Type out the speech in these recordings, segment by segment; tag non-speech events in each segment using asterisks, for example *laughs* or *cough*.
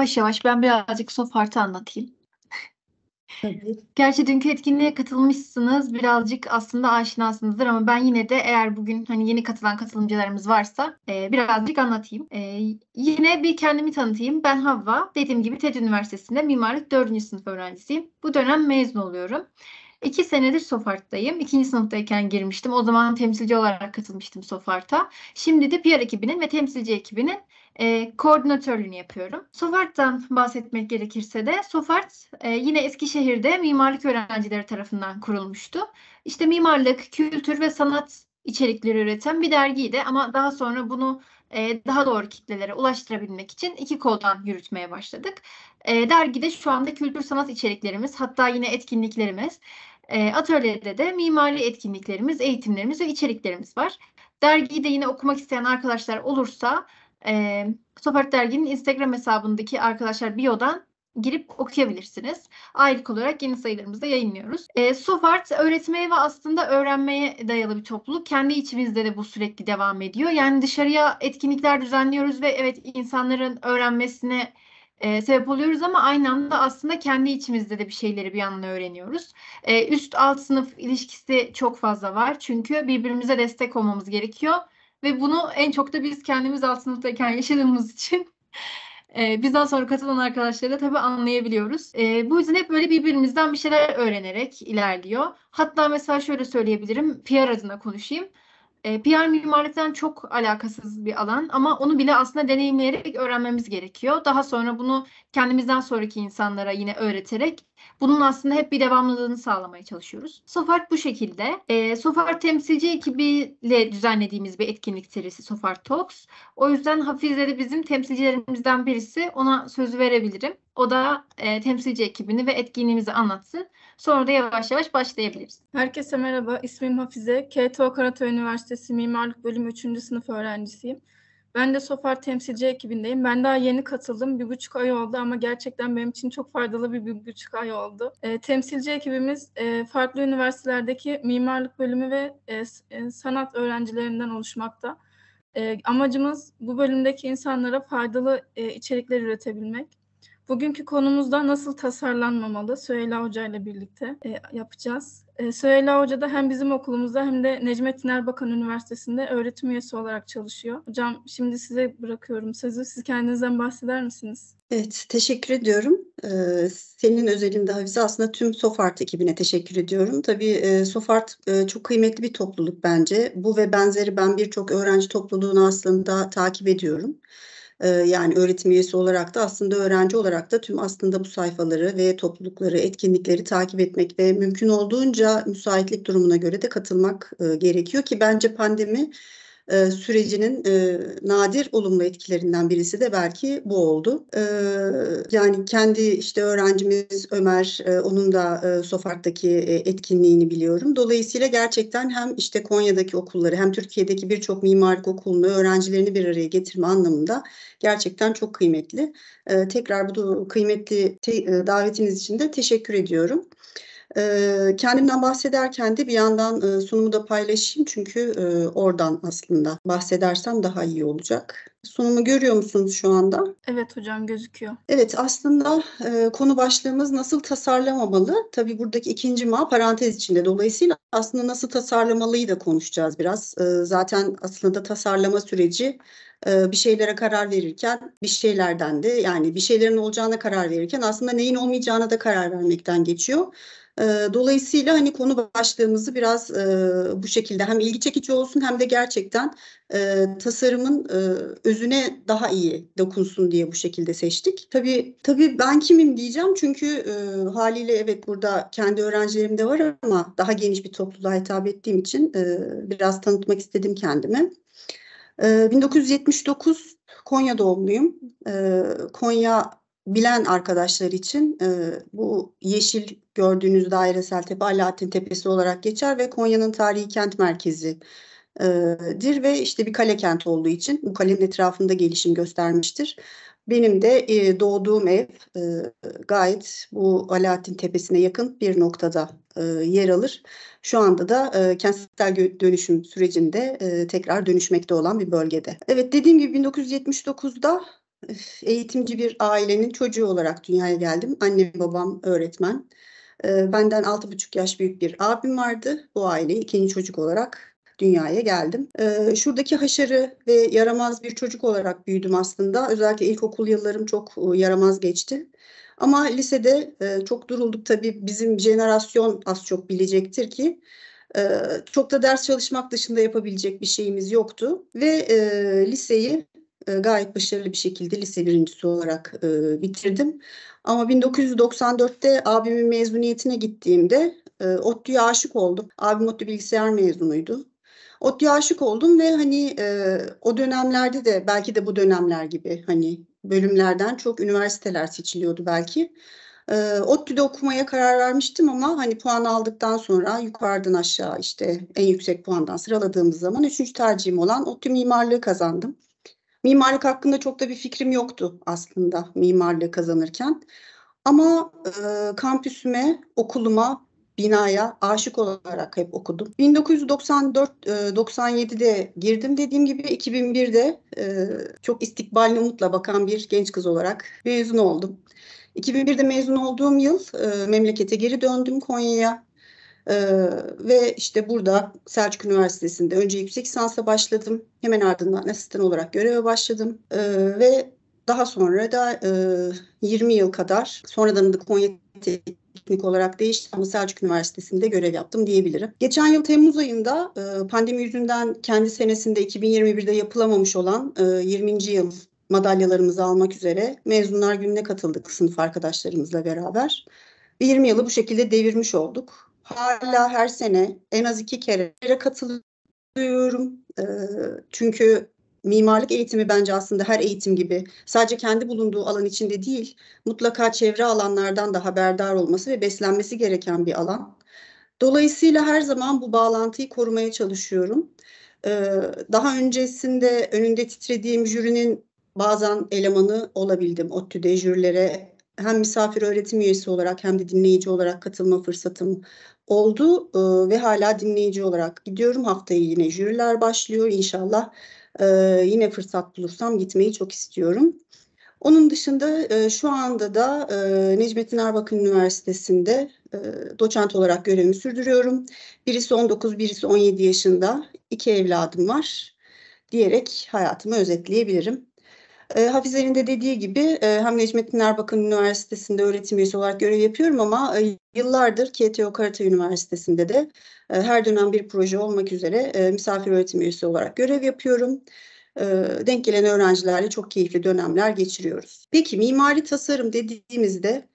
yavaş yavaş ben birazcık Sofart'ı anlatayım. Tabii. Gerçi dünkü etkinliğe katılmışsınız. Birazcık aslında aşinasınızdır ama ben yine de eğer bugün hani yeni katılan katılımcılarımız varsa e, birazcık anlatayım. E, yine bir kendimi tanıtayım. Ben Havva. Dediğim gibi TED Üniversitesi'nde mimarlık 4. sınıf öğrencisiyim. Bu dönem mezun oluyorum. İki senedir Sofart'tayım. İkinci sınıftayken girmiştim. O zaman temsilci olarak katılmıştım Sofart'a. Şimdi de PR ekibinin ve temsilci ekibinin e, koordinatörlüğünü yapıyorum. Sofart'tan bahsetmek gerekirse de Sofart e, yine Eskişehir'de mimarlık öğrencileri tarafından kurulmuştu. İşte mimarlık, kültür ve sanat içerikleri üreten bir dergiydi ama daha sonra bunu e, daha doğru kitlelere ulaştırabilmek için iki koldan yürütmeye başladık. E, dergide şu anda kültür sanat içeriklerimiz hatta yine etkinliklerimiz, e, atölyede de mimari etkinliklerimiz, eğitimlerimiz ve içeriklerimiz var. Dergiyi de yine okumak isteyen arkadaşlar olursa e, ee, Sopart Dergi'nin Instagram hesabındaki arkadaşlar biyodan girip okuyabilirsiniz. Aylık olarak yeni sayılarımızda yayınlıyoruz. E, ee, Sofart öğretmeye ve aslında öğrenmeye dayalı bir topluluk. Kendi içimizde de bu sürekli devam ediyor. Yani dışarıya etkinlikler düzenliyoruz ve evet insanların öğrenmesine e, sebep oluyoruz ama aynı anda aslında kendi içimizde de bir şeyleri bir yandan öğreniyoruz. E, üst alt sınıf ilişkisi çok fazla var çünkü birbirimize destek olmamız gerekiyor ve bunu en çok da biz kendimiz alt sınıftayken yaşadığımız için *laughs* e, bizden sonra katılan arkadaşları da tabii anlayabiliyoruz. E, bu yüzden hep böyle birbirimizden bir şeyler öğrenerek ilerliyor. Hatta mesela şöyle söyleyebilirim, PR adına konuşayım. E, PR mimarlıktan çok alakasız bir alan ama onu bile aslında deneyimleyerek öğrenmemiz gerekiyor. Daha sonra bunu kendimizden sonraki insanlara yine öğreterek bunun aslında hep bir devamlılığını sağlamaya çalışıyoruz. Sofart bu şekilde. E, Sofart temsilci ekibiyle düzenlediğimiz bir etkinlik serisi Sofart Talks. O yüzden Hafize de bizim temsilcilerimizden birisi. Ona sözü verebilirim. O da e, temsilci ekibini ve etkinliğimizi anlatsın. Sonra da yavaş yavaş başlayabiliriz. Herkese merhaba. İsmim Hafize. KTO Karatay Üniversitesi Mimarlık Bölümü 3. sınıf öğrencisiyim. Ben de Sofar temsilci ekibindeyim. Ben daha yeni katıldım. Bir buçuk ay oldu ama gerçekten benim için çok faydalı bir, bir buçuk ay oldu. E, temsilci ekibimiz e, farklı üniversitelerdeki mimarlık bölümü ve e, e sanat öğrencilerinden oluşmakta. E, amacımız bu bölümdeki insanlara faydalı e, içerikler üretebilmek. Bugünkü konumuzda nasıl tasarlanmamalı Süheyla Hoca ile birlikte e, yapacağız. E, Süheyla Hoca da hem bizim okulumuzda hem de Necmettin Erbakan Üniversitesi'nde öğretim üyesi olarak çalışıyor. Hocam şimdi size bırakıyorum sözü. Siz kendinizden bahseder misiniz? Evet, teşekkür ediyorum. Ee, senin özelinde Hafize aslında tüm Sofart ekibine teşekkür ediyorum. Tabii e, Sofart e, çok kıymetli bir topluluk bence. Bu ve benzeri ben birçok öğrenci topluluğunu aslında takip ediyorum. Ee, yani öğretim üyesi olarak da aslında öğrenci olarak da tüm aslında bu sayfaları ve toplulukları, etkinlikleri takip etmek ve mümkün olduğunca müsaitlik durumuna göre de katılmak e, gerekiyor ki bence pandemi e, sürecinin e, nadir olumlu etkilerinden birisi de belki bu oldu. E, yani kendi işte öğrencimiz Ömer e, onun da e, Sofart'taki e, etkinliğini biliyorum. Dolayısıyla gerçekten hem işte Konya'daki okulları hem Türkiye'deki birçok mimarlık okulunu öğrencilerini bir araya getirme anlamında gerçekten çok kıymetli. E, tekrar bu kıymetli te, e, davetiniz için de teşekkür ediyorum. Ee, kendimden bahsederken de bir yandan e, sunumu da paylaşayım çünkü e, oradan aslında bahsedersem daha iyi olacak. Sunumu görüyor musunuz şu anda? Evet hocam gözüküyor. Evet aslında e, konu başlığımız nasıl tasarlamamalı? Tabii buradaki ikinci ma parantez içinde. Dolayısıyla aslında nasıl tasarlamalıyı da konuşacağız biraz. E, zaten aslında tasarlama süreci e, bir şeylere karar verirken bir şeylerden de yani bir şeylerin olacağına karar verirken aslında neyin olmayacağına da karar vermekten geçiyor. Ee, dolayısıyla hani konu başlığımızı biraz e, bu şekilde hem ilgi çekici olsun hem de gerçekten e, tasarımın e, özüne daha iyi dokunsun diye bu şekilde seçtik. Tabii, tabii ben kimim diyeceğim çünkü haliyle evet burada kendi öğrencilerim de var ama daha geniş bir topluluğa hitap ettiğim için biraz tanıtmak istedim kendimi. 1979 Konya doğumluyum. Konya bilen arkadaşlar için e, bu yeşil gördüğünüz dairesel tepe Alaaddin Tepesi olarak geçer ve Konya'nın tarihi kent merkezi dir ve işte bir kale kent olduğu için bu kalenin etrafında gelişim göstermiştir. Benim de e, doğduğum ev e, gayet bu Alaaddin Tepesi'ne yakın bir noktada e, yer alır. Şu anda da e, kentsel dönüşüm sürecinde e, tekrar dönüşmekte olan bir bölgede. Evet dediğim gibi 1979'da eğitimci bir ailenin çocuğu olarak dünyaya geldim. Annem babam öğretmen. Ee, benden altı buçuk yaş büyük bir abim vardı. Bu aile ikinci çocuk olarak dünyaya geldim. E, şuradaki haşarı ve yaramaz bir çocuk olarak büyüdüm aslında. Özellikle ilkokul yıllarım çok e, yaramaz geçti. Ama lisede e, çok durulduk tabii bizim jenerasyon az çok bilecektir ki e, çok da ders çalışmak dışında yapabilecek bir şeyimiz yoktu. Ve liseyi e, gayet başarılı bir şekilde lise birincisi olarak e, bitirdim. Ama 1994'te abimin mezuniyetine gittiğimde e, ODTÜ'ye aşık oldum. Abim ODTÜ bilgisayar mezunuydu. ODTÜ'ye aşık oldum ve hani e, o dönemlerde de belki de bu dönemler gibi hani bölümlerden çok üniversiteler seçiliyordu belki. E, ODTÜ'de okumaya karar vermiştim ama hani puan aldıktan sonra yukarıdan aşağı işte en yüksek puandan sıraladığımız zaman üçüncü tercihim olan ODTÜ mimarlığı kazandım. Mimarlık hakkında çok da bir fikrim yoktu aslında mimarlığı kazanırken. Ama e, kampüsüme, okuluma, binaya aşık olarak hep okudum. 1994-97'de e, girdim. Dediğim gibi 2001'de e, çok istikballi umutla bakan bir genç kız olarak mezun oldum. 2001'de mezun olduğum yıl e, memlekete geri döndüm Konya'ya ee, ve işte burada Selçuk Üniversitesi'nde önce yüksek lisansa başladım. Hemen ardından asistan olarak göreve başladım. Ee, ve daha sonra da e, 20 yıl kadar sonradan da Konya teknik olarak değişti ama Selçuk Üniversitesi'nde görev yaptım diyebilirim. Geçen yıl Temmuz ayında e, pandemi yüzünden kendi senesinde 2021'de yapılamamış olan e, 20. yıl madalyalarımızı almak üzere mezunlar gününe katıldık sınıf arkadaşlarımızla beraber. 20 yılı bu şekilde devirmiş olduk hala her sene en az iki kere katılıyorum. E, çünkü mimarlık eğitimi bence aslında her eğitim gibi sadece kendi bulunduğu alan içinde değil, mutlaka çevre alanlardan da haberdar olması ve beslenmesi gereken bir alan. Dolayısıyla her zaman bu bağlantıyı korumaya çalışıyorum. Ee, daha öncesinde önünde titrediğim jürinin bazen elemanı olabildim. ODTÜ'de jürilere hem misafir öğretim üyesi olarak hem de dinleyici olarak katılma fırsatım oldu e, ve hala dinleyici olarak gidiyorum. Haftaya yine jüriler başlıyor. İnşallah e, yine fırsat bulursam gitmeyi çok istiyorum. Onun dışında e, şu anda da e, Necmettin Erbakan Üniversitesi'nde e, doçent olarak görevimi sürdürüyorum. Birisi 19, birisi 17 yaşında. iki evladım var diyerek hayatımı özetleyebilirim. E, Hafizer'in de dediği gibi e, hem Necmettin Erbakan Üniversitesi'nde öğretim üyesi olarak görev yapıyorum ama e, yıllardır KTO Karate Üniversitesi'nde de e, her dönem bir proje olmak üzere e, misafir öğretim üyesi olarak görev yapıyorum. E, denk gelen öğrencilerle çok keyifli dönemler geçiriyoruz. Peki mimari tasarım dediğimizde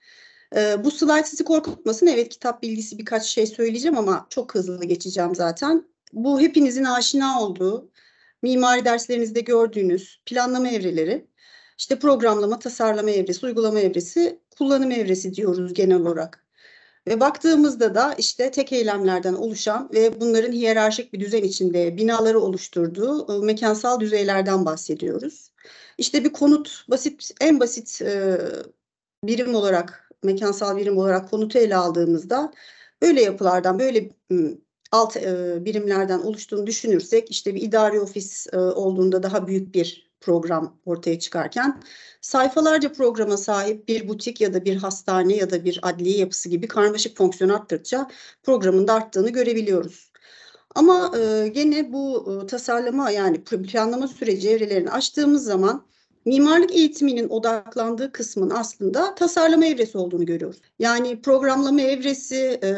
e, bu slide sizi korkutmasın. Evet kitap bilgisi birkaç şey söyleyeceğim ama çok hızlı geçeceğim zaten. Bu hepinizin aşina olduğu mimari derslerinizde gördüğünüz planlama evreleri, işte programlama, tasarlama evresi, uygulama evresi, kullanım evresi diyoruz genel olarak. Ve baktığımızda da işte tek eylemlerden oluşan ve bunların hiyerarşik bir düzen içinde binaları oluşturduğu e, mekansal düzeylerden bahsediyoruz. İşte bir konut basit en basit e, birim olarak mekansal birim olarak konutu ele aldığımızda böyle yapılardan böyle ıı, alt e, birimlerden oluştuğunu düşünürsek işte bir idari ofis e, olduğunda daha büyük bir program ortaya çıkarken sayfalarca programa sahip bir butik ya da bir hastane ya da bir adliye yapısı gibi karmaşık fonksiyon arttıkça programın da arttığını görebiliyoruz. Ama e, gene bu e, tasarlama yani planlama süreci evrelerini açtığımız zaman mimarlık eğitiminin odaklandığı kısmın aslında tasarlama evresi olduğunu görüyoruz. Yani programlama evresi, e,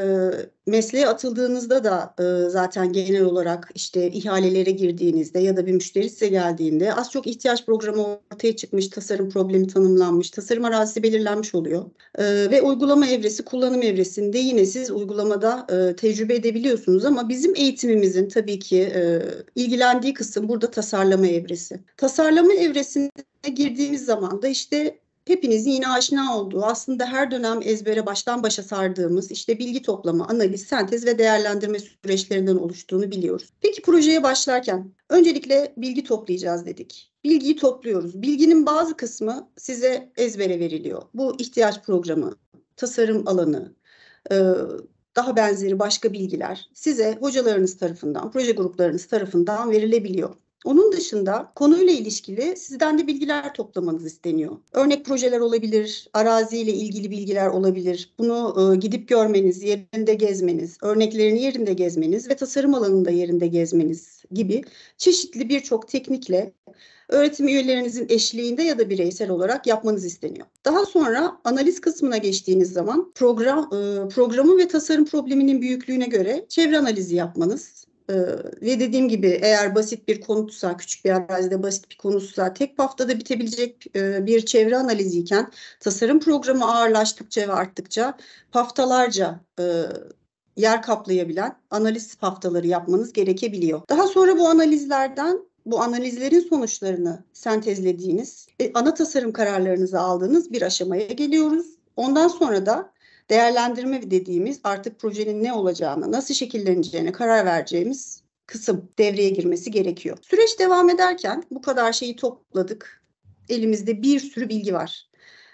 mesleğe atıldığınızda da e, zaten genel olarak işte ihalelere girdiğinizde ya da bir müşteri size geldiğinde az çok ihtiyaç programı ortaya çıkmış, tasarım problemi tanımlanmış, tasarım arazisi belirlenmiş oluyor. E, ve uygulama evresi, kullanım evresinde yine siz uygulamada e, tecrübe edebiliyorsunuz ama bizim eğitimimizin tabii ki e, ilgilendiği kısım burada tasarlama evresi. Tasarlama evresinde girdiğimiz zaman da işte hepinizin yine aşina olduğu aslında her dönem ezbere baştan başa sardığımız işte bilgi toplama, analiz, sentez ve değerlendirme süreçlerinden oluştuğunu biliyoruz. Peki projeye başlarken öncelikle bilgi toplayacağız dedik. Bilgiyi topluyoruz. Bilginin bazı kısmı size ezbere veriliyor. Bu ihtiyaç programı, tasarım alanı, e, daha benzeri başka bilgiler size hocalarınız tarafından, proje gruplarınız tarafından verilebiliyor. Onun dışında konuyla ilişkili sizden de bilgiler toplamanız isteniyor. Örnek projeler olabilir, araziyle ilgili bilgiler olabilir. Bunu e, gidip görmeniz, yerinde gezmeniz, örneklerini yerinde gezmeniz ve tasarım alanında yerinde gezmeniz gibi çeşitli birçok teknikle öğretim üyelerinizin eşliğinde ya da bireysel olarak yapmanız isteniyor. Daha sonra analiz kısmına geçtiğiniz zaman program e, programın ve tasarım probleminin büyüklüğüne göre çevre analizi yapmanız, ee, ve dediğim gibi eğer basit bir konutsa, küçük bir arazide basit bir konutsa tek haftada bitebilecek e, bir çevre analiziyken tasarım programı ağırlaştıkça ve arttıkça haftalarca e, yer kaplayabilen analiz haftaları yapmanız gerekebiliyor. Daha sonra bu analizlerden bu analizlerin sonuçlarını sentezlediğiniz, e, ana tasarım kararlarınızı aldığınız bir aşamaya geliyoruz. Ondan sonra da değerlendirme dediğimiz artık projenin ne olacağını, nasıl şekilleneceğine karar vereceğimiz kısım devreye girmesi gerekiyor. Süreç devam ederken bu kadar şeyi topladık. Elimizde bir sürü bilgi var.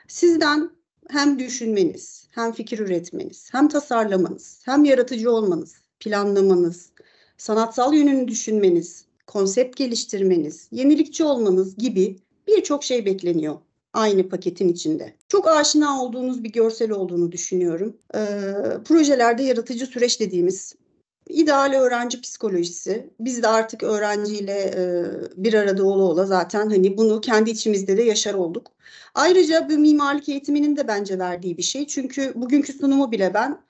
Sizden hem düşünmeniz, hem fikir üretmeniz, hem tasarlamanız, hem yaratıcı olmanız, planlamanız, sanatsal yönünü düşünmeniz, konsept geliştirmeniz, yenilikçi olmanız gibi birçok şey bekleniyor aynı paketin içinde. Çok aşina olduğunuz bir görsel olduğunu düşünüyorum. E, projelerde yaratıcı süreç dediğimiz ideal öğrenci psikolojisi. Biz de artık öğrenciyle e, bir arada ola ola zaten hani bunu kendi içimizde de yaşar olduk. Ayrıca bu mimarlık eğitiminin de bence verdiği bir şey. Çünkü bugünkü sunumu bile ben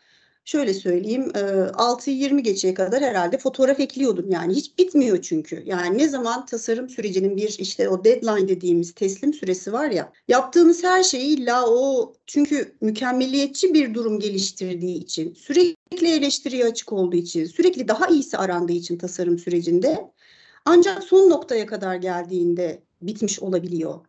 şöyle söyleyeyim e, 6'yı 20 geçeye kadar herhalde fotoğraf ekliyordum yani hiç bitmiyor çünkü. Yani ne zaman tasarım sürecinin bir işte o deadline dediğimiz teslim süresi var ya yaptığımız her şeyi illa o çünkü mükemmeliyetçi bir durum geliştirdiği için sürekli eleştiriye açık olduğu için sürekli daha iyisi arandığı için tasarım sürecinde ancak son noktaya kadar geldiğinde bitmiş olabiliyor.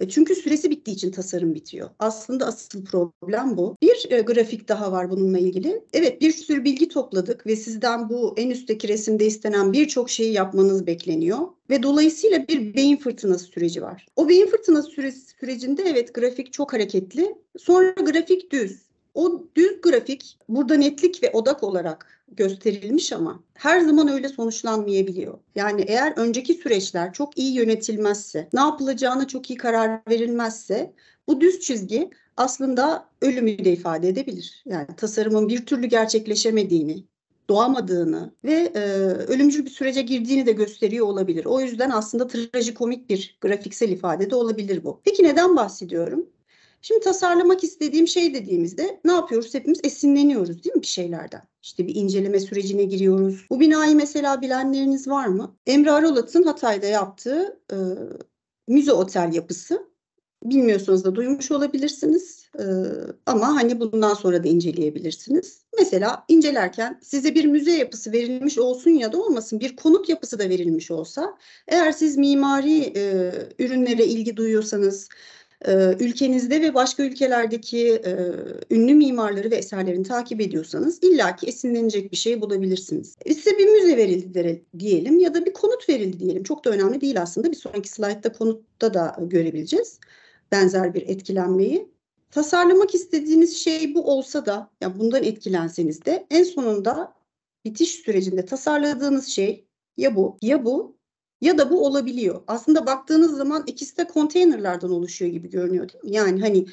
E, çünkü süresi bittiği için tasarım bitiyor. Aslında asıl problem bu. Bir e, grafik daha var bununla ilgili. Evet bir sürü bilgi topladık ve sizden bu en üstteki resimde istenen birçok şeyi yapmanız bekleniyor ve dolayısıyla bir beyin fırtınası süreci var. O beyin fırtınası süresi, sürecinde evet grafik çok hareketli. Sonra grafik düz. O düz grafik burada netlik ve odak olarak gösterilmiş ama her zaman öyle sonuçlanmayabiliyor. Yani eğer önceki süreçler çok iyi yönetilmezse, ne yapılacağına çok iyi karar verilmezse bu düz çizgi aslında ölümü de ifade edebilir. Yani tasarımın bir türlü gerçekleşemediğini, doğamadığını ve e, ölümcül bir sürece girdiğini de gösteriyor olabilir. O yüzden aslında trajikomik bir grafiksel ifade de olabilir bu. Peki neden bahsediyorum? Şimdi tasarlamak istediğim şey dediğimizde ne yapıyoruz? Hepimiz esinleniyoruz değil mi bir şeylerden? İşte bir inceleme sürecine giriyoruz. Bu binayı mesela bilenleriniz var mı? Emre Aralat'ın Hatay'da yaptığı e, müze otel yapısı. Bilmiyorsanız da duymuş olabilirsiniz. E, ama hani bundan sonra da inceleyebilirsiniz. Mesela incelerken size bir müze yapısı verilmiş olsun ya da olmasın bir konut yapısı da verilmiş olsa eğer siz mimari e, ürünlere ilgi duyuyorsanız e, ülkenizde ve başka ülkelerdeki e, ünlü mimarları ve eserlerini takip ediyorsanız illaki esinlenecek bir şey bulabilirsiniz. E, size bir müze verildi diyelim ya da bir konut verildi diyelim. Çok da önemli değil aslında. Bir sonraki slaytta konutta da görebileceğiz benzer bir etkilenmeyi. Tasarlamak istediğiniz şey bu olsa da yani bundan etkilenseniz de en sonunda bitiş sürecinde tasarladığınız şey ya bu ya bu ya da bu olabiliyor. Aslında baktığınız zaman ikisi de konteynerlardan oluşuyor gibi görünüyor değil mi? Yani hani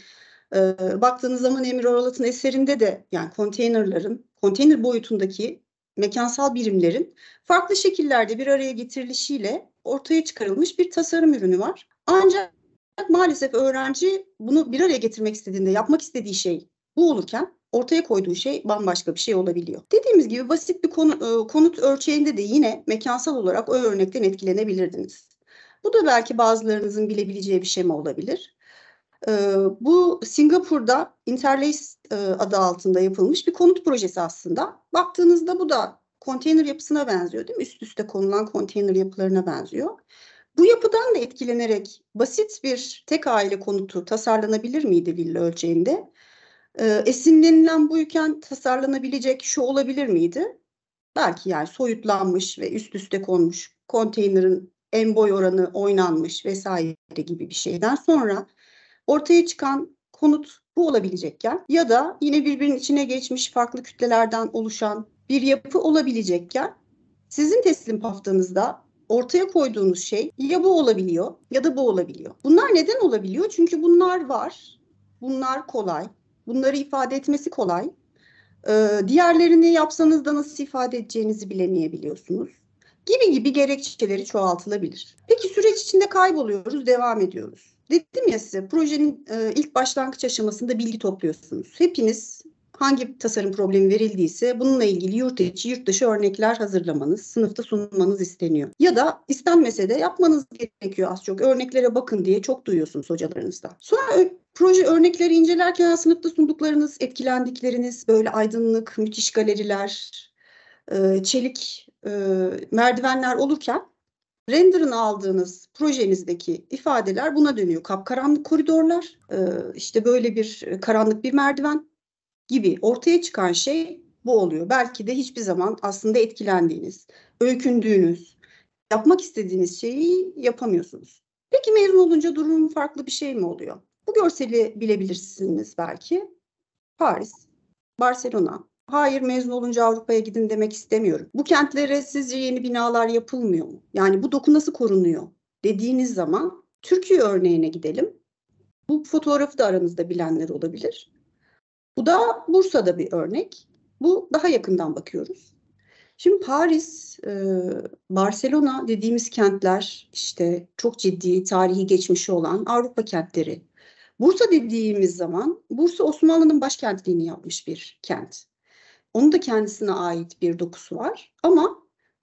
e, baktığınız zaman Emir Oralat'ın eserinde de yani konteynerların, konteyner boyutundaki mekansal birimlerin farklı şekillerde bir araya getirilişiyle ortaya çıkarılmış bir tasarım ürünü var. Ancak maalesef öğrenci bunu bir araya getirmek istediğinde yapmak istediği şey bu olurken ortaya koyduğu şey bambaşka bir şey olabiliyor. Dediğimiz gibi basit bir konu, e, konut ölçeğinde de yine mekansal olarak o örnekten etkilenebilirdiniz. Bu da belki bazılarınızın bilebileceği bir şey mi olabilir. E, bu Singapur'da Interlace e, adı altında yapılmış bir konut projesi aslında. Baktığınızda bu da konteyner yapısına benziyor değil mi? Üst üste konulan konteyner yapılarına benziyor. Bu yapıdan da etkilenerek basit bir tek aile konutu tasarlanabilir miydi villa ölçeğinde? Ee, esinlenilen bu buyken tasarlanabilecek şu olabilir miydi? Belki yani soyutlanmış ve üst üste konmuş konteynerin en boy oranı oynanmış vesaire gibi bir şeyden sonra ortaya çıkan konut bu olabilecekken ya da yine birbirinin içine geçmiş farklı kütlelerden oluşan bir yapı olabilecekken sizin teslim haftanızda ortaya koyduğunuz şey ya bu olabiliyor ya da bu olabiliyor. Bunlar neden olabiliyor? Çünkü bunlar var. Bunlar kolay. Bunları ifade etmesi kolay. Ee, diğerlerini yapsanız da nasıl ifade edeceğinizi bilemeyebiliyorsunuz. Gibi gibi gerekçeleri çoğaltılabilir. Peki süreç içinde kayboluyoruz, devam ediyoruz. Dedim ya size projenin e, ilk başlangıç aşamasında bilgi topluyorsunuz. Hepiniz hangi tasarım problemi verildiyse bununla ilgili yurt içi, yurt dışı örnekler hazırlamanız, sınıfta sunmanız isteniyor. Ya da istenmese de yapmanız gerekiyor az çok. Örneklere bakın diye çok duyuyorsunuz hocalarınızdan. Sonra proje örnekleri incelerken sınıfta sunduklarınız, etkilendikleriniz, böyle aydınlık, müthiş galeriler, e, çelik e, merdivenler olurken render'ını aldığınız projenizdeki ifadeler buna dönüyor. Kapkaranlık koridorlar, e, işte böyle bir karanlık bir merdiven, gibi ortaya çıkan şey bu oluyor. Belki de hiçbir zaman aslında etkilendiğiniz, öykündüğünüz, yapmak istediğiniz şeyi yapamıyorsunuz. Peki mezun olunca durum farklı bir şey mi oluyor? Bu görseli bilebilirsiniz belki. Paris, Barcelona. Hayır mezun olunca Avrupa'ya gidin demek istemiyorum. Bu kentlere sizce yeni binalar yapılmıyor mu? Yani bu doku nasıl korunuyor dediğiniz zaman Türkiye örneğine gidelim. Bu fotoğrafı da aranızda bilenler olabilir. Bu da Bursa'da bir örnek. Bu daha yakından bakıyoruz. Şimdi Paris, e, Barcelona dediğimiz kentler işte çok ciddi tarihi geçmişi olan Avrupa kentleri. Bursa dediğimiz zaman Bursa Osmanlı'nın başkentliğini yapmış bir kent. Onun da kendisine ait bir dokusu var ama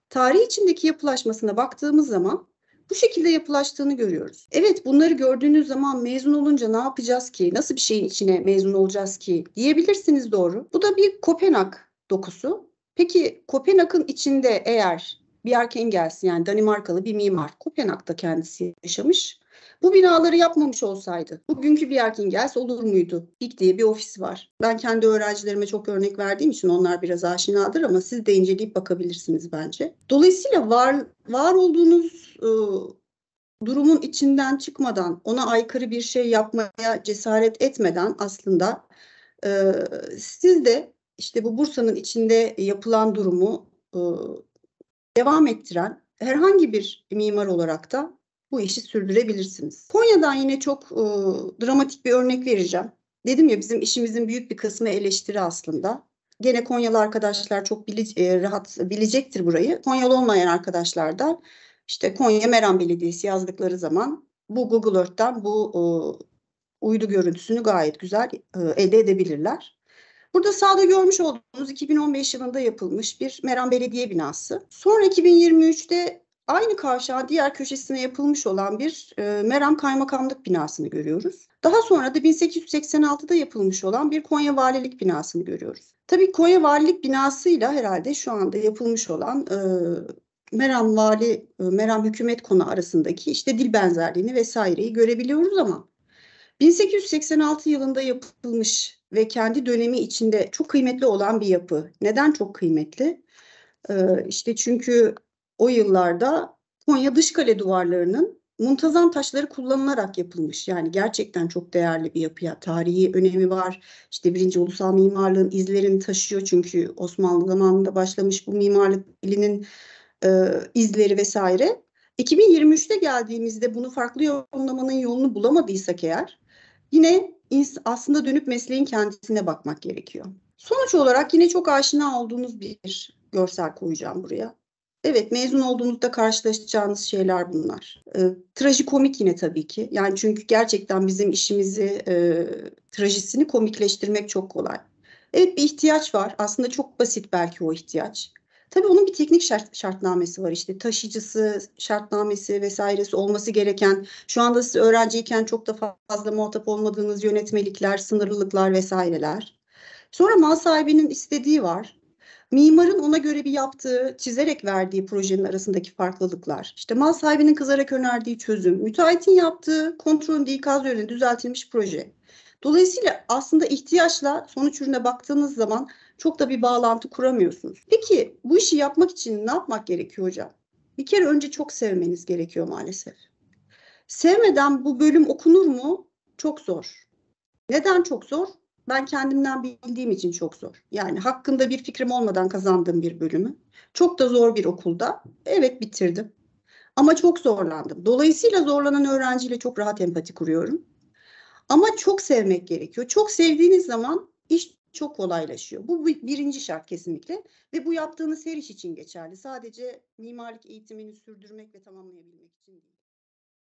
tarih içindeki yapılaşmasına baktığımız zaman bu şekilde yapılaştığını görüyoruz. Evet bunları gördüğünüz zaman mezun olunca ne yapacağız ki? Nasıl bir şeyin içine mezun olacağız ki? Diyebilirsiniz doğru. Bu da bir Kopenhag dokusu. Peki Kopenhag'ın içinde eğer bir erken gelsin yani Danimarkalı bir mimar Kopenhag'da kendisi yaşamış bu binaları yapmamış olsaydı bugünkü bir Erkingels olur muydu? İK diye bir ofis var. Ben kendi öğrencilerime çok örnek verdiğim için onlar biraz aşinadır ama siz de inceleyip bakabilirsiniz bence. Dolayısıyla var var olduğunuz e, durumun içinden çıkmadan, ona aykırı bir şey yapmaya cesaret etmeden aslında e, siz de işte bu Bursa'nın içinde yapılan durumu e, devam ettiren herhangi bir mimar olarak da bu işi sürdürebilirsiniz. Konya'dan yine çok e, dramatik bir örnek vereceğim. Dedim ya bizim işimizin büyük bir kısmı eleştiri aslında. Gene Konyalı arkadaşlar çok bile, e, rahat bilecektir burayı. Konyalı olmayan arkadaşlar da işte Konya Meran Belediyesi yazdıkları zaman bu Google Earth'ten bu e, uydu görüntüsünü gayet güzel e, elde edebilirler. Burada sağda görmüş olduğunuz 2015 yılında yapılmış bir Meran Belediye binası. Sonra 2023'te Aynı kavşağın diğer köşesine yapılmış olan bir e, Meram Kaymakamlık binasını görüyoruz. Daha sonra da 1886'da yapılmış olan bir Konya Valilik binasını görüyoruz. Tabii Konya Valilik binasıyla herhalde şu anda yapılmış olan e, Meram Vali, e, Meram Hükümet Konu arasındaki işte dil benzerliğini vesaireyi görebiliyoruz ama 1886 yılında yapılmış ve kendi dönemi içinde çok kıymetli olan bir yapı. Neden çok kıymetli? Ee, işte çünkü o yıllarda Konya dış kale duvarlarının muntazam taşları kullanılarak yapılmış. Yani gerçekten çok değerli bir yapıya tarihi önemi var. İşte birinci ulusal mimarlığın izlerini taşıyor çünkü Osmanlı zamanında başlamış bu mimarlık dilinin e, izleri vesaire. 2023'te geldiğimizde bunu farklı yorumlamanın yolunu bulamadıysak eğer yine aslında dönüp mesleğin kendisine bakmak gerekiyor. Sonuç olarak yine çok aşina olduğunuz bir görsel koyacağım buraya. Evet mezun olduğunuzda karşılaşacağınız şeyler bunlar. E, trajikomik yine tabii ki. Yani çünkü gerçekten bizim işimizi e, trajisini komikleştirmek çok kolay. Evet bir ihtiyaç var. Aslında çok basit belki o ihtiyaç. Tabii onun bir teknik şart, şartnamesi var işte taşıcısı şartnamesi vesairesi olması gereken şu anda siz öğrenciyken çok da fazla muhatap olmadığınız yönetmelikler, sınırlılıklar vesaireler. Sonra mal sahibinin istediği var. Mimarın ona göre bir yaptığı, çizerek verdiği projenin arasındaki farklılıklar, işte mal sahibinin kızarak önerdiği çözüm, müteahhitin yaptığı kontrol ikaz üzerine düzeltilmiş proje. Dolayısıyla aslında ihtiyaçla sonuç ürüne baktığınız zaman çok da bir bağlantı kuramıyorsunuz. Peki bu işi yapmak için ne yapmak gerekiyor hocam? Bir kere önce çok sevmeniz gerekiyor maalesef. Sevmeden bu bölüm okunur mu? Çok zor. Neden çok zor? ben kendimden bildiğim için çok zor. Yani hakkında bir fikrim olmadan kazandığım bir bölümü. Çok da zor bir okulda. Evet bitirdim. Ama çok zorlandım. Dolayısıyla zorlanan öğrenciyle çok rahat empati kuruyorum. Ama çok sevmek gerekiyor. Çok sevdiğiniz zaman iş çok kolaylaşıyor. Bu birinci şart kesinlikle ve bu yaptığınız her iş için geçerli. Sadece mimarlık eğitimini sürdürmek ve tamamlayabilmek için değil.